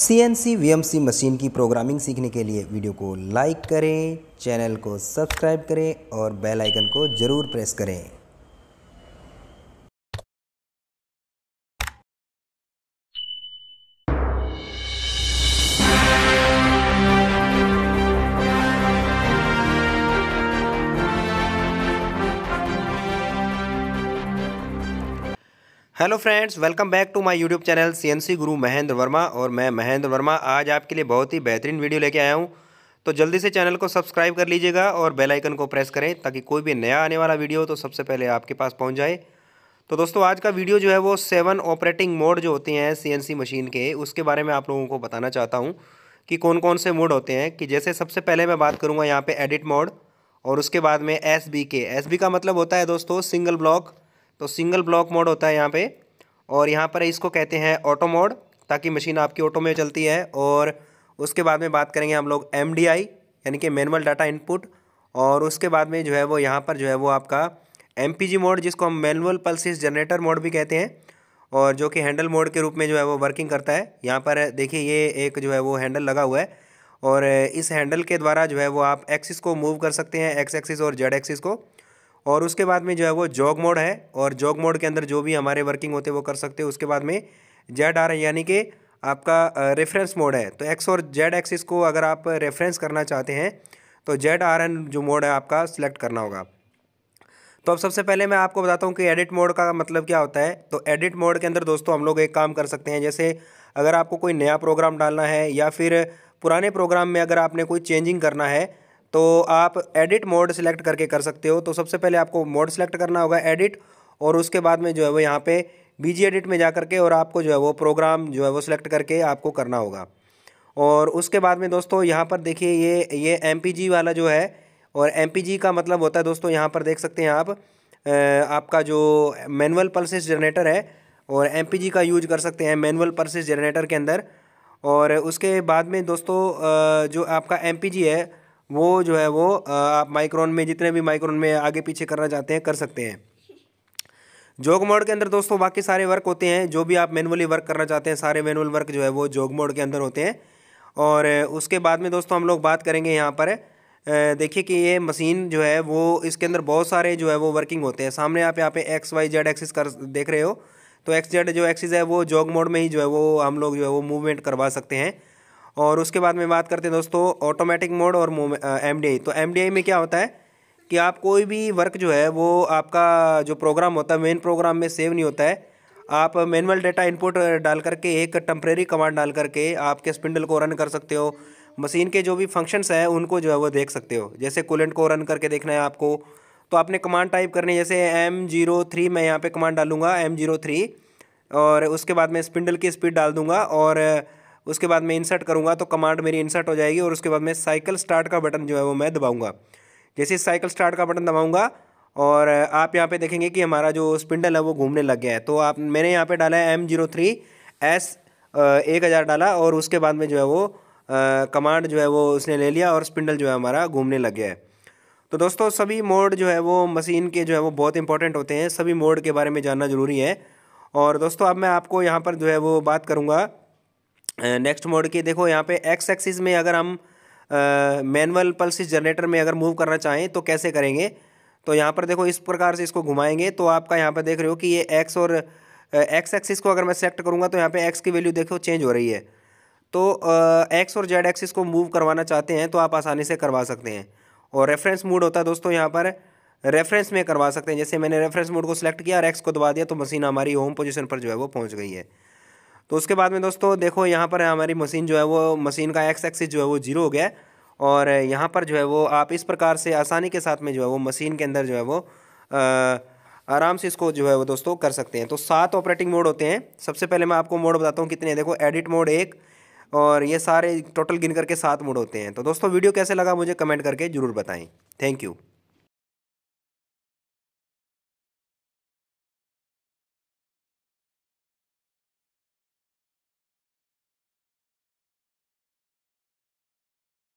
सी N C V M C machine की programming सीखने के लिए वीडियो को लाइक करें चैनल को सब्सक्राइब करें और बेल आइकन को ज़रूर प्रेस करें hello friends welcome back to my YouTube channel CNC Guru Mahendra Verma और मैं महेंद्र वर्मा आज आपके लिए बहुत ही बेहतरीन वीडियो लेके आया हूँ तो जल्दी से चैनल को सब्सक्राइब कर लीजिएगा और बेल आइकन को प्रेस करें ताकि कोई भी नया आने वाला वीडियो तो सबसे पहले आपके पास पहुँच जाए तो दोस्तों आज का वीडियो जो है वो सेवन ऑपरेटिंग मोड जो होते हैं सी मशीन के उसके बारे में आप लोगों को बताना चाहता हूँ कि कौन कौन से मोड होते हैं कि जैसे सबसे पहले मैं बात करूँगा यहाँ पर एडिट मोड और उसके बाद में एस बी का मतलब होता है दोस्तों सिंगल ब्लॉक तो सिंगल ब्लॉक मोड होता है यहाँ पे और यहाँ पर इसको कहते हैं ऑटो मोड ताकि मशीन आपकी ऑटो में चलती है और उसके बाद में बात करेंगे हम लोग एम यानी कि मैनुअल डाटा इनपुट और उसके बाद में जो है वो यहाँ पर जो है वो आपका एम मोड जिसको हम मैनुअल पल्सिस जनरेटर मोड भी कहते हैं और जो कि हैंडल मोड के रूप में जो है वो वर्किंग करता है यहाँ पर देखिए ये एक जो है वो हैंडल लगा हुआ है और इस हैंडल के द्वारा जो है वो आप एक्सिस को मूव कर सकते हैं एक्स एक्सिस और जेड एक्सिस को और उसके बाद में जो है वो जॉग मोड है और जॉग मोड के अंदर जो भी हमारे वर्किंग होते हैं वो कर सकते हैं उसके बाद में जेड आर यानी कि आपका रेफरेंस मोड है तो एक्स और जेड एक्सिस को अगर आप रेफरेंस करना चाहते हैं तो जेड आर एन जो मोड है आपका सिलेक्ट करना होगा तो अब सबसे पहले मैं आपको बताता हूँ कि एडिट मोड का मतलब क्या होता है तो एडिट मोड के अंदर दोस्तों हम लोग एक काम कर सकते हैं जैसे अगर आपको कोई नया प्रोग्राम डालना है या फिर पुराने प्रोग्राम में अगर आपने कोई चेंजिंग करना है तो आप एडिट मोड सेलेक्ट करके कर सकते हो तो सबसे पहले आपको मोड सेलेक्ट करना होगा एडिट और उसके बाद में जो है वो यहाँ पे बीजी एडिट में जा करके और आपको जो है वो प्रोग्राम जो है वो सिलेक्ट करके आपको करना होगा और उसके बाद में दोस्तों यहाँ पर देखिए ये ये एम वाला जो है और एम का मतलब होता है दोस्तों यहाँ पर देख सकते हैं आप आपका जो मैनुअल पल्सेस जनरेटर है और एम का यूज कर सकते हैं मैनुअल पल्सेस जनरेटर के अंदर और उसके बाद में दोस्तों जो आपका एम है वो जो है वो आप माइक्रोन में जितने भी माइक्रोन में आगे पीछे करना चाहते हैं कर सकते हैं जोग मोड के अंदर दोस्तों बाकी सारे वर्क होते हैं जो भी आप मैनुअली वर्क करना चाहते हैं सारे मैनुअल वर्क जो है वो जोग मोड के अंदर होते हैं और उसके बाद में दोस्तों हम लोग बात करेंगे यहाँ पर देखिए कि ये मशीन जो है वो इसके अंदर बहुत सारे जो है वो वर्किंग होते हैं सामने आप यहाँ पे एक्स वाई जेड एक्सिस कर देख रहे हो तो एक्स जेड जो एक्सिस है वो जॉग मोड में ही जो है वो हम लोग जो है वो मूवमेंट करवा सकते हैं और उसके बाद में बात करते हैं दोस्तों ऑटोमेटिक मोड और एम तो एम में क्या होता है कि आप कोई भी वर्क जो है वो आपका जो प्रोग्राम होता है मेन प्रोग्राम में सेव नहीं होता है आप मैनुअल डाटा इनपुट डाल करके एक टम्प्रेरी कमांड डाल करके आपके स्पिंडल को रन कर सकते हो मशीन के जो भी फंक्शंस हैं उनको जो है वो देख सकते हो जैसे कूलेंट को रन करके देखना है आपको तो आपने कमांड टाइप करनी है जैसे एम जीरो थ्री मैं यहाँ पे कमांड डालूंगा एम जीरो थ्री और उसके बाद मैं स्पिंडल की स्पीड डाल दूंगा और उसके बाद मैं इंसर्ट करूँगा तो कमांड मेरी इंसर्ट हो जाएगी और उसके बाद मैं साइकिल स्टार्ट का बटन जो है वो मैं दबाऊँगा जैसे साइकिल स्टार्ट का बटन दबाऊँगा और आप यहाँ पर देखेंगे कि हमारा जो स्पिंडल है वो घूमने लग गया है तो आप मैंने यहाँ पर डाला है एम जीरो थ्री एस एक हज़ार डाला और उसके बाद में जो है वो कमांड जो है वो उसने ले लिया और स्पिंडल जो है हमारा घूमने लग गया है तो दोस्तों सभी मोड जो है वो मशीन के जो है वो बहुत इंपॉर्टेंट होते हैं सभी मोड के बारे में जानना ज़रूरी है और दोस्तों अब मैं आपको यहाँ पर जो है वो बात करूँगा नेक्स्ट मोड की देखो यहाँ पे एक्स एक्सिस में अगर हम मैनुअल पल्सिस जनरेटर में अगर मूव करना चाहें तो कैसे करेंगे तो यहाँ पर देखो इस प्रकार से इसको घुमाएंगे तो आपका यहाँ पर देख रहे हो कि ये एक्स और एक्स एक्सिस को अगर मैं सेलेक्ट करूँगा तो यहाँ पर एक्स की वैल्यू देखो चेंज हो रही है तो एक्स और जेड एक्सिस को मूव करवाना चाहते हैं तो आप आसानी से करवा सकते हैं और रेफरेंस मूड होता है दोस्तों यहाँ पर रेफरेंस में करवा सकते हैं जैसे मैंने रेफरेंस मोड को सिलेक्ट किया और एक्स को दबा दिया तो मशीन हमारी होम पोजीशन पर जो है वो पहुंच गई है तो उसके बाद में दोस्तों देखो यहाँ पर हमारी मशीन जो है वो मशीन का एक्स एक्सिस जो है वो जीरो हो गया और यहाँ पर जो है वो आप इस प्रकार से आसानी के साथ में जो है वो मशीन के अंदर जो है वो आराम से इसको जो है वो दोस्तों कर सकते हैं तो सात ऑपरेटिंग मोड होते हैं सबसे पहले मैं आपको मोड बताता हूँ कितने हैं देखो एडिट मोड एक और ये सारे टोटल गिन करके सात मोड होते हैं तो दोस्तों वीडियो कैसे लगा मुझे कमेंट करके ज़रूर बताएँ थैंक यू